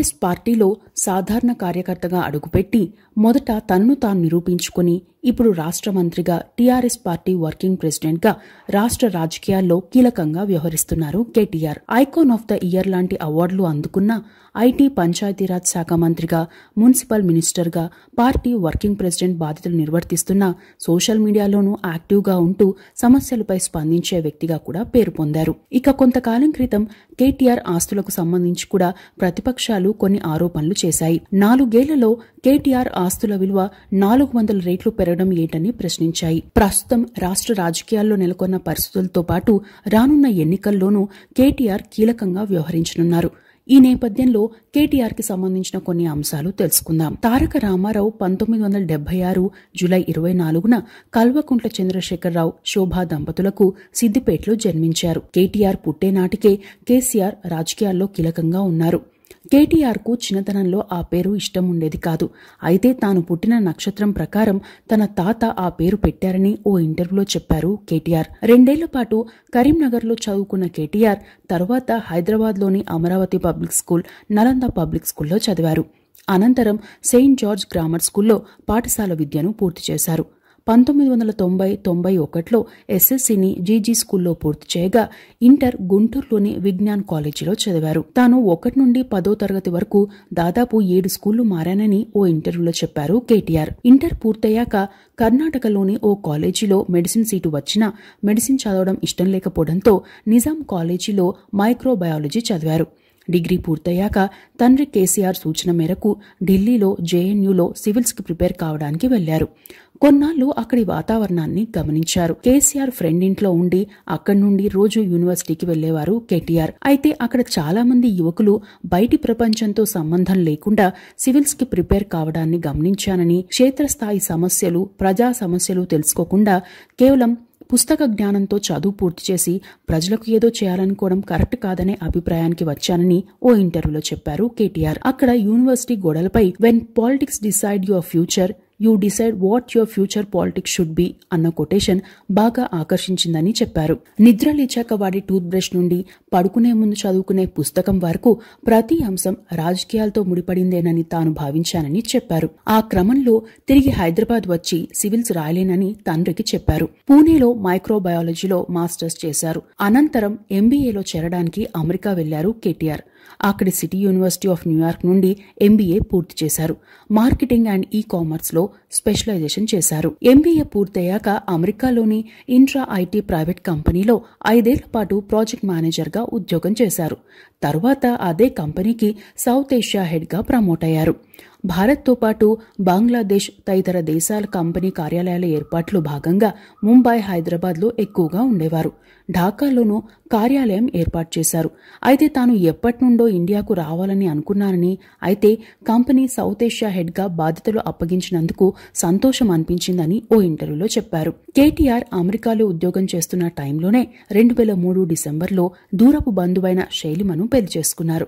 TRS పార్టీలో సాధారణ కార్యకర్తగా అడుగుపెట్టి మొదట తనను తాను నిరూపించుకుని ఇప్పుడు రాష్ట్ర మంత్రిగా టీఆర్ఎస్ పార్టీ వర్కింగ్ ప్రెసిడెంట్ గా రాష్ట్ర రాజకీయాల్లో కీలకంగా వ్యవహరిస్తున్నారు KTR icon of the year లాంటి అవార్డులు అందుకున్న ఐటీ పంచాయతీరాజ్ శాఖ మంత్రిగా మున్సిపల్ మినిస్టర్గా పార్టీ వర్కింగ్ ప్రెసిడెంట్ బాధ్యతలు నిర్వర్తిస్తున్న సోషల్ మీడియాలోనూ యాక్టివ్గా ఉంటూ సమస్యలపై స్పందించే వ్యక్తిగా కూడా పేరు పొందారు ఇక కొంతకాలం క్రితం కేటీఆర్ ఆస్తులకు సంబంధించి కూడా ప్రతిపక్షాలు కొన్ని ఆరోపణలు చేశాయి నాలుగేళ్లలో కేటీఆర్ ఆస్తుల విలువ నాలుగు వందల రేట్లు పెరగ జరగడం ఏంటని ప్రశ్నించాయి ప్రస్తుతం రాష్ట్ర రాజకీయాల్లో నెలకొన్న పరిస్థితులతో పాటు రానున్న ఎన్నికల్లోనూ కేటీఆర్ కీలకంగా వ్యవహరించనున్నారు ఈ నేపథ్యంలో కేటీఆర్ కి సంబంధించిన కొన్ని అంశాలు తెలుసుకుందాం తారక రామారావు పంతొమ్మిది వందల డెబ్బై ఆరు జూలై ఇరవై నాలుగున కల్వకుంట్ల చంద్రశేఖరరావు శోభా దంపతులకు సిద్దిపేటలో జన్మించారు కేటీఆర్ పుట్టేనాటికే కేసీఆర్ రాజకీయాల్లో కీలకంగా ఉన్నారు కేటీఆర్కు చిన్నతనంలో ఆ పేరు ఇష్టం ఉండేది కాదు అయితే తాను పుట్టిన నక్షత్రం ప్రకారం తన తాత ఆ పేరు పెట్టారని ఓ ఇంటర్వ్యూలో చెప్పారు కేటీఆర్ రెండేళ్ల పాటు కరీంనగర్లో చదువుకున్న కేటీఆర్ తర్వాత హైదరాబాద్లోని Amaravati public school Nalanda public స్కూల్లో చదివారు అనంతరం సెయింట్ జార్జ్ గ్రామర్ స్కూల్లో పాఠశాల విద్యను పూర్తి చేశారు పంతొమ్మిది వందల తొంభై తొంభై ఒకటిలో ఎస్ఎస్సిని జీజీ స్కూల్లో పూర్తి చేయగా ఇంటర్ గుంటూరులోని విజ్ఞాన్ కాలేజీలో చదివారు తాను ఒకటి నుండి పదో తరగతి వరకు దాదాపు ఏడు స్కూళ్లు మారానని ఓ ఇంటర్వ్యూలో చెప్పారు కేటీఆర్ ఇంటర్ పూర్తయ్యాక కర్ణాటకలోని ఓ కాలేజీలో మెడిసిన్ సీటు వచ్చినా మెడిసిన్ చదవడం ఇష్టం లేకపోవడంతో నిజాం కాలేజీలో మైక్రోబయాలజీ చదివారు డిగ్రీ పూర్తయ్యాక తండ్రి కేసీఆర్ సూచన మేరకు ఢిల్లీలో జేఎన్యూలో సివిల్స్కి ప్రిపేర్ కావడానికి వెళ్లారు కొన్నాళ్ళు అక్కడి వాతావరణాన్ని గమనించారు కేసీఆర్ ఫ్రెండ్ ఇంట్లో ఉండి అక్కడి నుండి రోజు యూనివర్సిటీకి వెళ్లేవారు కేటీఆర్ అయితే అక్కడ చాలా మంది యువకులు బయటి ప్రపంచంతో సంబంధం లేకుండా సివిల్స్ కి ప్రిపేర్ కావడాన్ని గమనించానని క్షేత్రస్థాయి సమస్యలు ప్రజా సమస్యలు తెలుసుకోకుండా కేవలం పుస్తక జ్ఞానంతో చదువు పూర్తి చేసి ప్రజలకు ఏదో చేయాలనుకోవడం కరెక్ట్ కాదనే అభిప్రాయానికి వచ్చానని ఓ ఇంటర్వ్యూలో చెప్పారు కేటీఆర్ అక్కడ యూనివర్సిటీ గోడలపై when politics decide your future you decide what your future politics should be అన్న కొటేషన్ బాగా ఆకర్షించిందని చెప్పారు లేచాక వాడి టూత్ బ్రష్ నుండి పడుకునే ముందు చదువుకునే పుస్తకం వరకు ప్రతి అంశం రాజకీయాలతో ముడిపడిందేనని తాను భావించానని చెప్పారు ఆ క్రమంలో తిరిగి హైదరాబాద్ వచ్చి సివిల్స్ రాయలేనని తండ్రికి చెప్పారు పూణేలో మైక్రోబయాలజీలో మాస్టర్స్ చేశారు అనంతరం ఎంబీఏలో చేరడానికి అమెరికా వెళ్లారు కేటీఆర్ అక్కడి సిటీ యూనివర్సిటీ ఆఫ్ న్యూయార్క్ నుండి ఎంబీఏ పూర్తి చేశారు మార్కెటింగ్ అండ్ ఈ కామర్స్లో స్పెషలైజేషన్ చేశారు ఎంబీఏ పూర్తయ్యాక అమెరికాలోని ఇంట్రా ఐటీ ప్రైవేట్ కంపెనీలో ఐదేళ్ల పాటు ప్రాజెక్ట్ మేనేజర్గా ఉద్యోగం చేశారు తర్వాత అదే కంపెనీకి సౌత్ ఏషియా హెడ్గా ప్రమోట్ అయ్యారు భారత్తో పాటు బంగ్లాదేశ్ తదితర దేశాల కంపెనీ కార్యాలయాల ఏర్పాట్లు భాగంగా ముంబై హైదరాబాద్లో ఎక్కువగా ఉండేవారు ఢాకాలోనూ కార్యాలయం ఏర్పాటు చేశారు అయితే తాను ఎప్పటి నుండో ఇండియాకు రావాలని అనుకున్నానని అయితే కంపెనీ సౌత్ ఏషియా హెడ్గా బాధ్యతలు అప్పగించినందుకు సంతోషం అనిపించిందని ఓ ఇంటర్వ్యూలో చెప్పారు కేటీఆర్ అమెరికాలో ఉద్యోగం చేస్తున్న టైంలోనే రెండు వేల మూడు డిసెంబర్లో దూరపు బంధువైన శైలిమను పెళ్లి చేసుకున్నారు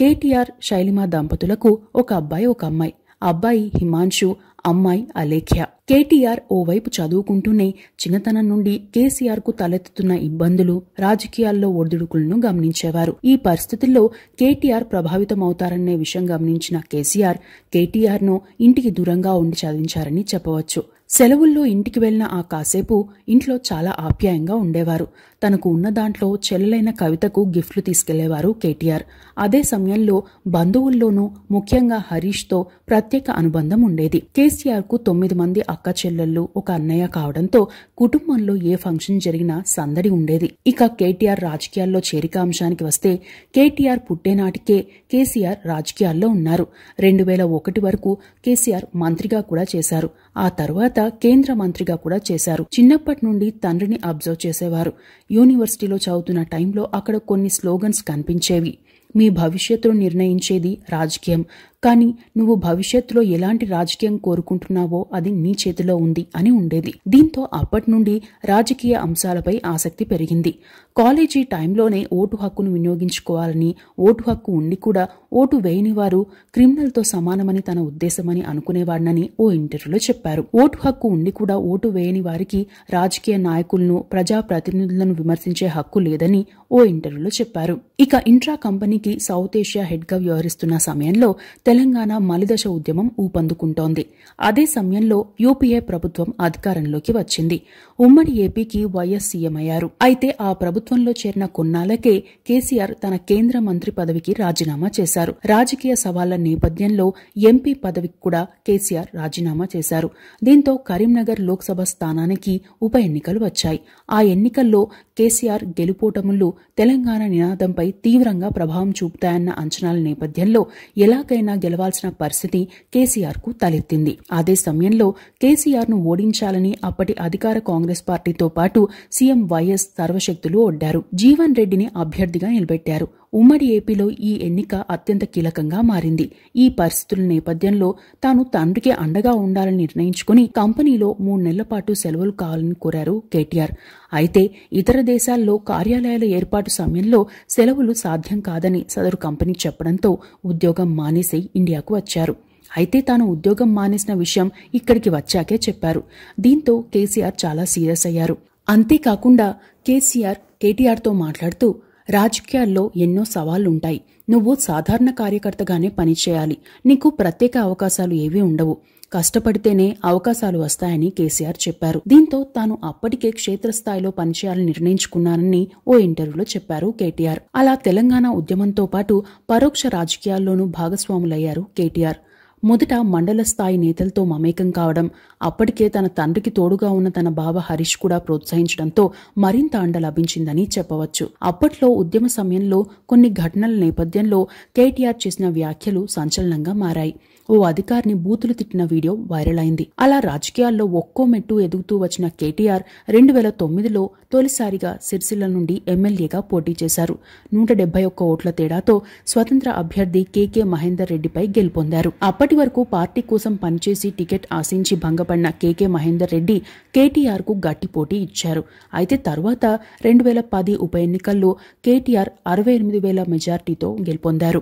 కేటీఆర్ శైలిమా దంపతులకు ఒక అబ్బాయి ఒక అమ్మాయి అబ్బాయి హిమాన్షు అమ్మాయి అలేఖ్య కేటీఆర్ ఓవైపు చదువుకుంటూనే చిన్నతనం నుండి కేసీఆర్ కు తలెత్తుతున్న ఇబ్బందులు రాజకీయాల్లో ఒడిదుడుకులను గమనించేవారు ఈ పరిస్థితుల్లో కేటీఆర్ ప్రభావితమవుతారనే విషయం గమనించిన కేసీఆర్ కేటీఆర్ ను ఇంటికి దూరంగా ఉండి చదివించారని చెప్పవచ్చు సెలవుల్లో ఇంటికి వెళ్లిన ఆ కాసేపు ఇంట్లో చాలా ఆప్యాయంగా ఉండేవారు తనకు ఉన్న దాంట్లో చెల్లెలైన కవితకు గిఫ్ట్లు తీసుకెళ్లేవారు కేటీఆర్ అదే సమయంలో బంధువుల్లోనూ ముఖ్యంగా హరీష్తో ప్రత్యేక అనుబంధం ఉండేది కేసీఆర్కు తొమ్మిది మంది అక్క చెల్లెళ్లు ఒక అన్నయ్య కావడంతో కుటుంబంలో ఏ ఫంక్షన్ జరిగినా సందడి ఉండేది ఇక కేటీఆర్ రాజకీయాల్లో చేరిక అంశానికి వస్తే కేటీఆర్ పుట్టేనాటికే కేసీఆర్ రాజకీయాల్లో ఉన్నారు రెండు వేల ఒకటి వరకు కేసీఆర్ మంత్రిగా కూడా చేశారు ఆ తర్వాత కేంద్ర మంత్రిగా కూడా చేశారు చిన్నప్పటి నుండి తండ్రిని అబ్జర్వ్ చేసేవారు యూనివర్సిటీలో చదువుతున్న టైంలో అక్కడ కొన్ని స్లోగన్స్ కనిపించేవి మీ భవిష్యత్తును నిర్ణయించేది రాజకీయం కానీ నువ్వు భవిష్యత్తులో ఎలాంటి రాజకీయం కోరుకుంటున్నావో అది నీ చేతిలో ఉంది అని ఉండేది దీంతో అప్పటి నుండి రాజకీయ అంశాలపై ఆసక్తి పెరిగింది కాలేజీ టైంలోనే ఓటు హక్కును వినియోగించుకోవాలని ఓటు హక్కు ఉండి కూడా ఓటు వేయని వారు క్రిమినల్తో సమానమని తన ఉద్దేశమని అనుకునేవాడినని ఓ ఇంటర్వ్యూలో చెప్పారు ఓటు హక్కు ఉండి కూడా ఓటు వేయని వారికి రాజకీయ నాయకులను ప్రజాప్రతినిధులను విమర్శించే హక్కు లేదని ఓ ఇంటర్వ్యూలో చెప్పారు ఇక ఇంట్రా కంపెనీకి సౌత్ ఏషియా హెడ్గా వ్యవహరిస్తున్న సమయంలో తెలంగాణ మలిదశ ఉద్యమం ఊపందుకుంటోంది అదే సమయంలో యూపీఏ ప్రభుత్వం అధికారంలోకి వచ్చింది ఉమ్మడి ఏపీకి వైఎస్ సీఎం అయ్యారు అయితే ఆ ప్రభుత్వంలో చేరిన కొన్నాళ్లకే కేసీఆర్ తన కేంద్ర మంత్రి పదవికి రాజీనామా చేశారు రాజకీయ సవాళ్ల నేపథ్యంలో ఎంపీ పదవికి కూడా కేసీఆర్ రాజీనామా చేశారు దీంతో కరీంనగర్ లోక్సభ స్థానానికి ఉప ఎన్నికలు వచ్చాయి ఆ ఎన్నికల్లో కేసీఆర్ గెలుపోటములు తెలంగాణ నినాదంపై తీవ్రంగా ప్రభావం చూపుతాయన్న అంచనాల నేపథ్యంలో ఎలాగైనా గెలవాల్సిన పరిస్థితి కేసీఆర్కు తలెత్తింది అదే సమయంలో కేసీఆర్ను ఓడించాలని అప్పటి అధికార కాంగ్రెస్ పార్టీతో పాటు సీఎం వైఎస్ సర్వశక్తులు ఒడ్డారు జీవన్ రెడ్డిని అభ్యర్థిగా నిలబెట్టారు ఉమ్మడి ఏపీలో ఈ ఎన్నిక అత్యంత కీలకంగా మారింది ఈ పరిస్థితుల నేపథ్యంలో తాను తండ్రికి అండగా ఉండాలని నిర్ణయించుకుని కంపెనీలో మూడు నెలల పాటు సెలవులు కావాలని కోరారు కేటీఆర్ అయితే ఇతర దేశాల్లో కార్యాలయాల ఏర్పాటు సమయంలో సెలవులు సాధ్యం కాదని సదరు కంపెనీ చెప్పడంతో ఉద్యోగం మానేసి ఇండియాకు వచ్చారు అయితే తాను ఉద్యోగం మానేసిన విషయం ఇక్కడికి వచ్చాకే చెప్పారు దీంతో కేసీఆర్ చాలా సీరియస్ అయ్యారు అంతేకాకుండా కేసీఆర్ కేటీఆర్తో మాట్లాడుతూ రాజకీయాల్లో ఎన్నో సవాళ్లుంటాయి నువ్వు సాధారణ కార్యకర్తగానే పనిచేయాలి నీకు ప్రత్యేక అవకాశాలు ఏవీ ఉండవు కష్టపడితేనే అవకాశాలు వస్తాయని కేసీఆర్ చెప్పారు దీంతో తాను అప్పటికే క్షేత్రస్థాయిలో పనిచేయాలని నిర్ణయించుకున్నానని ఓ ఇంటర్వ్యూలో చెప్పారు కేటీఆర్ అలా తెలంగాణ ఉద్యమంతో పాటు పరోక్ష రాజకీయాల్లోనూ భాగస్వాములయ్యారు కేటీఆర్ మొదట మండల స్థాయి నేతలతో మమేకం కావడం అప్పటికే తన తండ్రికి తోడుగా ఉన్న తన బావ హరీష్ కూడా ప్రోత్సహించడంతో మరింత అండ లభించిందని చెప్పవచ్చు అప్పట్లో ఉద్యమ సమయంలో కొన్ని ఘటనల నేపథ్యంలో కేటీఆర్ చేసిన వ్యాఖ్యలు సంచలనంగా మారాయి ఓ అధికారిని బూతులు తిట్టిన వీడియో వైరల్ అయింది అలా రాజకీయాల్లో ఒక్కో మెట్టు ఎదుగుతూ వచ్చిన కేటీఆర్ రెండు వేల తొమ్మిదిలో తొలిసారిగా సిరిసిల్ల నుండి ఎమ్మెల్యేగా పోటీ చేశారు నూట డెబ్బై ఒక్క ఓట్ల తేడాతో స్వతంత్ర అభ్యర్థి కేకే మహేందర్ రెడ్డిపై గెలుపొందారు అప్పటి వరకు పార్టీ కోసం పనిచేసి టికెట్ ఆశించి భంగపడిన కెకె మహేందర్ రెడ్డి కేటీఆర్ కు గట్టి పోటీ ఇచ్చారు అయితే తర్వాత రెండు వేల పది ఉప ఎన్నికల్లో కేటీఆర్ అరవై ఎనిమిది వేల మెజార్టీతో గెలుపొందారు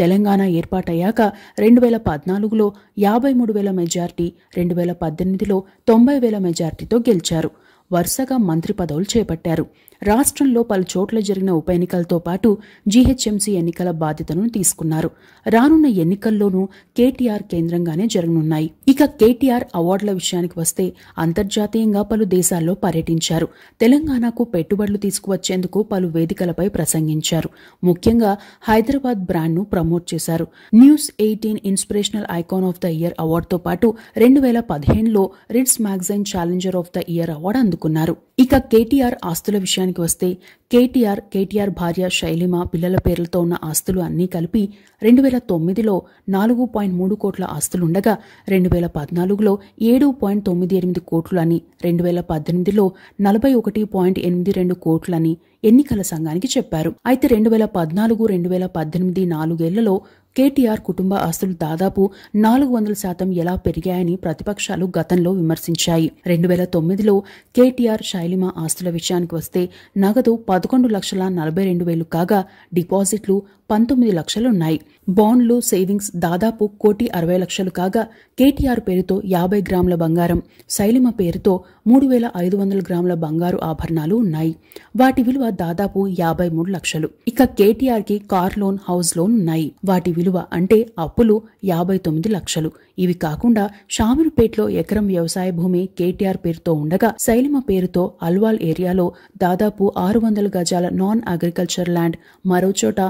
తెలంగాణ ఏర్పాటయ్యాక రెండు వేల పద్నాలుగులో యాభై మూడు వేల మెజార్టీ రెండు వేల పద్దెనిమిదిలో తొంభై వేల మెజార్టీతో గెలిచారు వరుసగా మంత్రి పదవులు చేపట్టారు రాష్ట్రంలో పలు చోట్ల జరిగిన ఉప ఎన్నికలతో పాటు జీహెచ్ఎంసీ ఎన్నికల బాధ్యతను తీసుకున్నారు రానున్న ఎన్నికల్లోనూ కేటీఆర్ కేంద్రంగానే జరగనున్నాయి ఇక కేటీఆర్ అవార్డుల విషయానికి వస్తే అంతర్జాతీయంగా పలు దేశాల్లో పర్యటించారు తెలంగాణకు పెట్టుబడులు తీసుకువచ్చేందుకు పలు వేదికలపై ప్రసంగించారు ముఖ్యంగా హైదరాబాద్ బ్రాండ్ను ప్రమోట్ చేశారు news eighteen inspirational icon of the year అవార్డుతో పాటు రెండు వేల పదిహేనులో Ritz magazine challenger of the year award అందుకున్నారు ఇక కేటీఆర్ ఆస్తుల విషయానికి వస్తే కేటీఆర్ కేటీఆర్ భార్య శైలిమ పిల్లల పేర్లతో ఉన్న ఆస్తులు అన్నీ కలిపి రెండు వేల తొమ్మిదిలో నాలుగు పాయింట్ మూడు కోట్ల ఆస్తులుండగా రెండు వేల పద్నాలుగులో ఏడు పాయింట్ తొమ్మిది ఎనిమిది కోట్లు అని రెండు వేల పద్దెనిమిదిలో నలభై ఒకటి పాయింట్ ఎనిమిది రెండు కోట్లని ఎన్నికల సంఘానికి చెప్పారు అయితే రెండు వేల పద్నాలుగు రెండు వేల పద్దెనిమిది నాలుగేళ్లలో కేటీఆర్ కుటుంబ ఆస్తులు దాదాపు నాలుగు వందల శాతం ఎలా పెరిగాయని ప్రతిపక్షాలు గతంలో విమర్శించాయి రెండు వేల తొమ్మిదిలో కేటీఆర్ శైలిమ ఆస్తుల విషయానికి వస్తే నగదు పదకొండు లక్షల నలభై రెండు వేలు కాగా డిపాజిట్లు పంతొమ్మిది లక్షలున్నాయి బాండ్లు సేవింగ్స్ దాదాపు కోటి అరవై లక్షలు కాగా కేటీఆర్ పేరుతో యాభై గ్రాముల బంగారం శైలిమ పేరుతో మూడు వేల ఐదు వందల గ్రాముల బంగారు ఆభరణాలు ఉన్నాయి వాటి విలువ దాదాపు యాభై మూడు లక్షలు ఇక కేటీఆర్కి కార్ లోన్ హౌస్ లోన్ ఉన్నాయి వాటి విలువ అంటే అప్పులు యాభై తొమ్మిది లక్షలు ఇవి కాకుండా షామీర్పేట్లో ఎకరం వ్యవసాయ భూమి కేటీఆర్ పేరుతో ఉండగా శైలిమ పేరుతో అల్వాల్ ఏరియాలో దాదాపు ఆరు వందల గజాల నాన్ అగ్రికల్చర్ ల్యాండ్ మరోచోట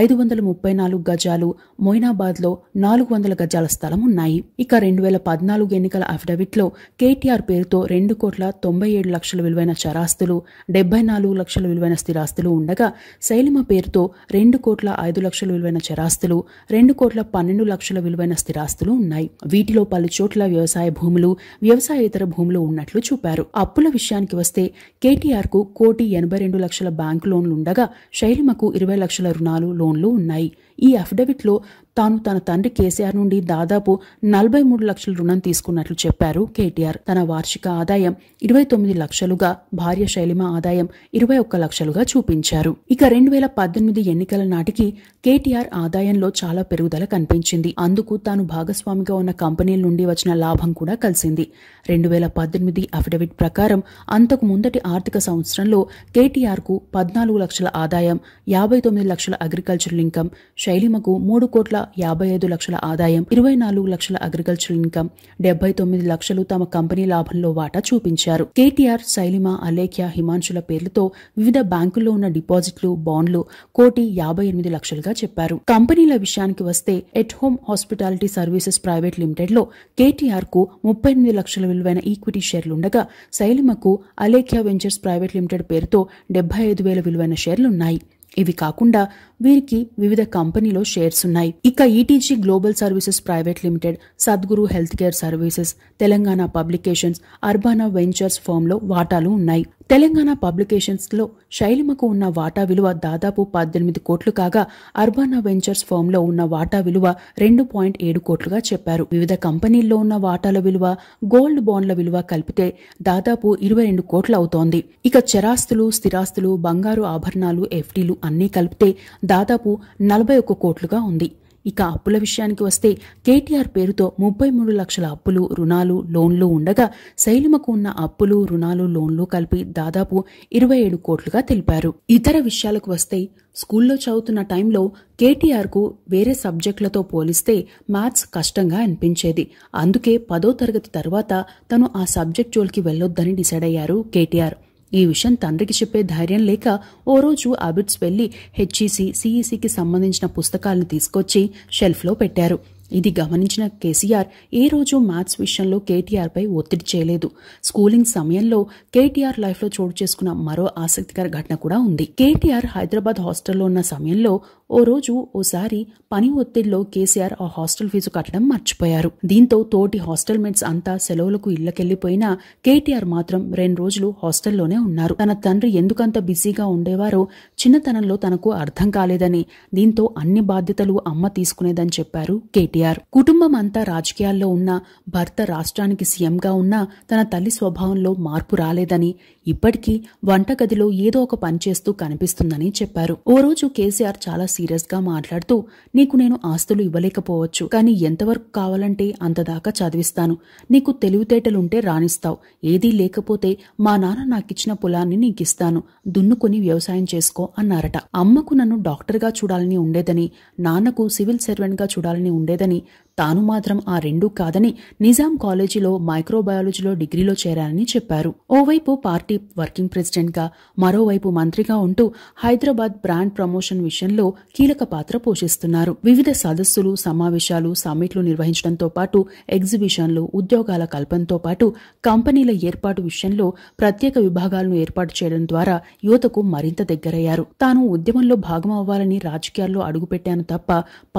ఐదు వందల ముప్పై నాలుగు గజాలు మొయినాబాద్లో నాలుగు వందల గజాల స్థలం ఉన్నాయి ఇక రెండు వేల పద్నాలుగు ఎన్నికల అఫిడవిట్లో కేటీఆర్ పేరుతో రెండు కోట్ల తొంభై ఏడు లక్షల విలువైన చరాస్తులు డెబ్బై నాలుగు లక్షల విలువైన స్థిరాస్తులు ఉండగా శైలిమ పేరుతో రెండు కోట్ల ఐదు లక్షల విలువైన చరాస్తులు రెండు కోట్ల పన్నెండు లక్షల విలువైన స్థిరాస్తులు ఉన్నాయి వీటిలో పలు చోట్ల వ్యవసాయ భూములు వ్యవసాయేతర భూములు ఉన్నట్లు చూపారు అప్పుల విషయానికి వస్తే కేటీఆర్కు కోటి ఎనభై రెండు లక్షల బ్యాంకు లోన్లుండగా శైలిమకు ఇరవై లక్షల రుణాలు లోన్లు ఉన్నాయి ఈ అఫిడవిట్లో తాను తన తండ్రి కేసీఆర్ నుండి దాదాపు నలభై మూడు లక్షల రుణం తీసుకున్నట్లు చెప్పారు కేటీఆర్ తన వార్షిక ఆదాయం ఇరవై తొమ్మిది లక్షలుగా భార్య శైలిమ ఆదాయం ఇరవై ఒక్క లక్షలుగా చూపించారు ఇక రెండు వేల పద్దెనిమిది ఎన్నికల నాటికి కేటీఆర్ ఆదాయంలో చాలా పెరుగుదల కనిపించింది అందుకు తాను భాగస్వామిగా ఉన్న కంపెనీల నుండి వచ్చిన లాభం కూడా కలిసింది రెండు వేల పద్దెనిమిది అఫిడవిట్ ప్రకారం అంతకు ముందటి ఆర్థిక సంవత్సరంలో కేటీఆర్ కు పద్నాలుగు లక్షల ఆదాయం యాభై తొమ్మిది లక్షల అగ్రికల్చరల్ ఇన్కమ్ శైలిమకు మూడు కోట్ల యాభై ఐదు లక్షల ఆదాయం ఇరవై నాలుగు లక్షల అగ్రికల్చర్ ఇన్కమ్ డెబ్బై తొమ్మిది లక్షలు తమ కంపెనీ లాభంలో వాటా చూపించారు కేటీఆర్ శైలిమ అలేఖ్య హిమాంశుల పేర్లతో వివిధ బ్యాంకుల్లో ఉన్న డిపాజిట్లు బాండ్లు కోటి యాభై ఎనిమిది లక్షలుగా చెప్పారు కంపెనీల విషయానికి వస్తే at home hospitality services private limited లో కేటీఆర్ కు ముప్పై ఎనిమిది లక్షల విలువైన ఈక్విటీ షేర్లుండగా శైలిమకు అలేఖ్య వెంచర్స్ ప్రైవేట్ లిమిటెడ్ పేరుతో డెబ్బై ఐదు వేల విలువైన షేర్లున్నాయి ఇవి కాకుండా వీరికి వివిధ కంపెనీలో షేర్స్ ఉన్నాయి ఇక ETG global services private limited Sadguru health care services Telangana publications Urbana ventures లో వాటాలు ఉన్నాయి తెలంగాణ పబ్లికేషన్స్లో శైలిమకు ఉన్న వాటా విలువ దాదాపు పద్దెనిమిది కోట్లు కాగా అర్బానా వెంచర్స్ ఫర్మ్లో ఉన్న వాటా విలువ రెండు పాయింట్ ఏడు కోట్లుగా చెప్పారు వివిధ కంపెనీల్లో ఉన్న వాటాల విలువ గోల్డ్ బాండ్ల విలువ కలిపితే దాదాపు ఇరవై రెండు కోట్లు అవుతోంది ఇక చరాస్తులు స్థిరాస్తులు బంగారు ఆభరణాలు ఎఫ్డీలు అన్నీ కలిపితే దాదాపు నలభై ఒక్క కోట్లుగా ఉంది ఇక అప్పుల విషయానికి వస్తే కేటీఆర్ పేరుతో ముప్పై మూడు లక్షల అప్పులు రుణాలు లోన్లు ఉండగా శైలిమకు ఉన్న అప్పులు రుణాలు లోన్లు కలిపి దాదాపు ఇరవై ఏడు కోట్లుగా తెలిపారు ఇతర విషయాలకు వస్తే స్కూల్లో చదువుతున్న టైంలో కేటీఆర్కు వేరే సబ్జెక్టులతో పోలిస్తే మ్యాథ్స్ కష్టంగా అనిపించేది అందుకే పదో తరగతి తర్వాత తను ఆ సబ్జెక్ట్ జోలికి వెళ్ళొద్దని డిసైడ్ అయ్యారు కేటీఆర్ ఈ విషయం తండ్రికి చెప్పే ధైర్యం లేక ఓ రోజు అబిట్స్ వెళ్లి హెచ్ఈసి సిఈసికి సంబంధించిన పుస్తకాలను తీసుకొచ్చి షెల్ఫ్లో పెట్టారు ఇది గమనించిన కేసీఆర్ ఏ రోజు మ్యాథ్స్ విషయంలో కేటీఆర్ పై ఒత్తిడి చేయలేదు స్కూలింగ్ సమయంలో కేటీఆర్ లైఫ్లో చోటు చేసుకున్న మరో ఆసక్తికర ఘటన కూడా ఉంది కేటీఆర్ హైదరాబాద్ హాస్టల్లో ఉన్న సమయంలో ఓ రోజు ఓసారి పని ఒత్తిడిలో కేసీఆర్ ఆ హాస్టల్ ఫీజు కట్టడం మర్చిపోయారు దీంతో తోటి హాస్టల్ మేట్స్ అంతా సెలవులకు ఇళ్లకెళ్లిపోయినా కేటీఆర్ మాత్రం రెండు రోజులు హాస్టల్లోనే ఉన్నారు తన తండ్రి ఎందుకంత బిజీగా ఉండేవారో చిన్నతనంలో తనకు అర్థం కాలేదని దీంతో అన్ని బాధ్యతలు అమ్మ తీసుకునేదని చెప్పారు కేటీఆర్ కేటీఆర్ కుటుంబం అంతా రాజకీయాల్లో ఉన్నా భర్త రాష్ట్రానికి సీఎంగా ఉన్నా తన తల్లి స్వభావంలో మార్పు రాలేదని ఇప్పటికీ వంటగదిలో ఏదో ఒక పని చేస్తూ కనిపిస్తుందని చెప్పారు ఓ రోజు కేసీఆర్ చాలా సీరియస్గా మాట్లాడుతూ నీకు నేను ఆస్తులు ఇవ్వలేకపోవచ్చు కానీ ఎంతవరకు కావాలంటే అంతదాకా చదివిస్తాను నీకు తెలివితేటలుంటే రాణిస్తావు ఏదీ లేకపోతే మా నాన్న నాకిచ్చిన పొలాన్ని నీకిస్తాను దున్నుకొని వ్యవసాయం చేసుకో అన్నారట అమ్మకు నన్ను డాక్టర్గా చూడాలని ఉండేదని నాన్నకు సివిల్ సర్వెంట్గా చూడాలని ఉండేదని అని తాను మాత్రం ఆ రెండూ కాదని నిజాం కాలేజీలో మైక్రోబయాలజీలో డిగ్రీలో చేరారని చెప్పారు ఓవైపు పార్టీ వర్కింగ్ ప్రెసిడెంట్గా మరోవైపు మంత్రిగా ఉంటూ హైదరాబాద్ బ్రాండ్ ప్రమోషన్ విషయంలో కీలక పాత్ర పోషిస్తున్నారు వివిధ సదస్సులు సమావేశాలు సమ్మిట్లు నిర్వహించడంతో పాటు ఎగ్జిబిషన్లు ఉద్యోగాల కల్పనతో పాటు కంపెనీల ఏర్పాటు విషయంలో ప్రత్యేక విభాగాలను ఏర్పాటు చేయడం ద్వారా యువతకు మరింత దగ్గరయ్యారు తాను ఉద్యమంలో భాగం అవ్వాలని రాజకీయాల్లో అడుగుపెట్టాను తప్ప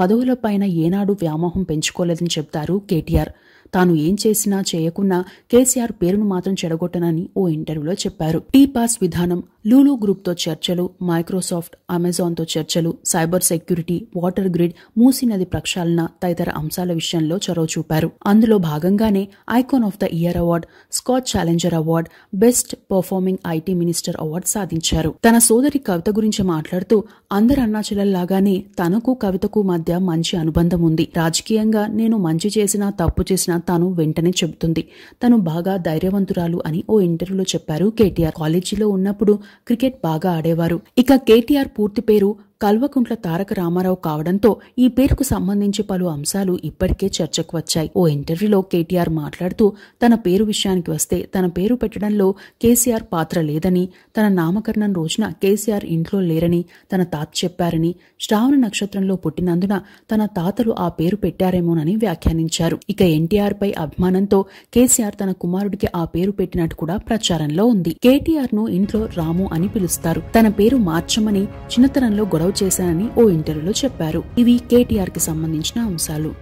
పదవులపైన ఏనాడు వ్యామోహం పెంచు పట్టించుకోలేదని చెప్తారు కేటీఆర్ తాను ఏం చేసినా చేయకున్నా కేసీఆర్ పేరును మాత్రం చెడగొట్టనని ఓ ఇంటర్వ్యూలో చెప్పారు టీ పాస్ విధానం లూలు గ్రూప్తో చర్చలు మైక్రోసాఫ్ట్ అమెజాన్తో చర్చలు cyber security water grid Musi నది ప్రక్షాళన తదితర అంశాల విషయంలో చొరవ చూపారు అందులో భాగంగానే icon of the year award Scott challenger award best performing IT minister award సాధించారు తన సోదరి కవిత గురించి మాట్లాడుతూ అందరు అన్నాచెల్లెల్లాగానే తనకు కవితకు మధ్య మంచి అనుబంధం ఉంది రాజకీయంగా నేను మంచి చేసినా తప్పు చేసినా తాను వెంటనే చెబుతుంది తను బాగా ధైర్యవంతురాలు అని ఓ ఇంటర్వ్యూలో చెప్పారు కేటీఆర్ కాలేజీలో ఉన్నప్పుడు క్రికెట్ బాగా ఆడేవారు ఇక కేటీఆర్ పూర్తి పేరు కల్వకుంట్ల తారక రామారావు కావడంతో ఈ పేరుకు సంబంధించి పలు అంశాలు ఇప్పటికే చర్చకు వచ్చాయి ఓ ఇంటర్వ్యూలో కేటీఆర్ మాట్లాడుతూ తన పేరు విషయానికి వస్తే తన పేరు పెట్టడంలో కేసీఆర్ పాత్ర లేదని తన నామకరణం రోజున కేసీఆర్ ఇంట్లో లేరని తన తాత చెప్పారని శ్రావణ నక్షత్రంలో పుట్టినందున తన తాతలు ఆ పేరు పెట్టారేమోనని వ్యాఖ్యానించారు ఇక ఎన్టీఆర్ పై అభిమానంతో కేసీఆర్ తన కుమారుడికి ఆ పేరు పెట్టినట్టు కూడా ప్రచారంలో ఉంది కేటీఆర్ ను ఇంట్లో రాము అని పిలుస్తారు తన పేరు మార్చమని చిన్నతనంలో గొడవ చేశానని ఓ ఇంటర్వ్యూలో చెప్పారు ఇవి కేటీఆర్ కి సంబంధించిన అంశాలు